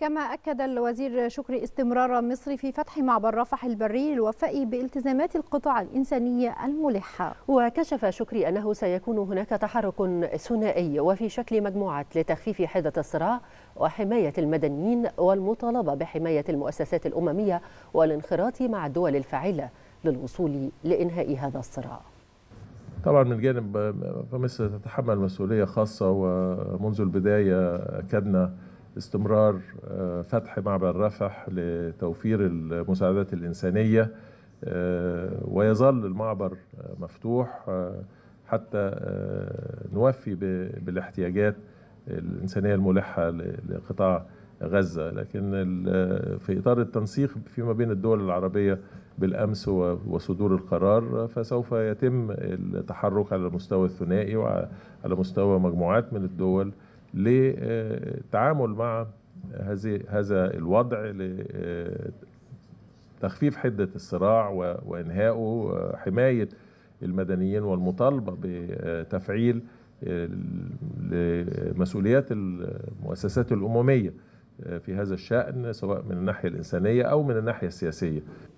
كما أكد الوزير شكري استمرار مصر في فتح معبر رفح البري للوفاء بالتزامات القطاع الإنسانية الملحة وكشف شكري أنه سيكون هناك تحرك ثنائي وفي شكل مجموعة لتخفيف حدة الصراع وحماية المدنيين والمطالبة بحماية المؤسسات الأممية والانخراط مع الدول الفاعلة للوصول لإنهاء هذا الصراع طبعا من جانب فمصر تتحمل مسؤولية خاصة ومنذ البداية كدنا استمرار آه، فتح معبر رفح لتوفير المساعدات الإنسانية آه، ويظل المعبر آه، مفتوح حتى نوفي بالاحتياجات الإنسانية الملحة لقطاع غزة لكن في إطار التنسيق فيما بين الدول العربية بالأمس وصدور القرار فسوف يتم التحرك على المستوى الثنائي وعلى مستوى مجموعات من الدول للتعامل مع هذه هذا الوضع لتخفيف حده الصراع وانهائه حمايه المدنيين والمطالبه بتفعيل لمسؤوليات المؤسسات الامميه في هذا الشان سواء من الناحيه الانسانيه او من الناحيه السياسيه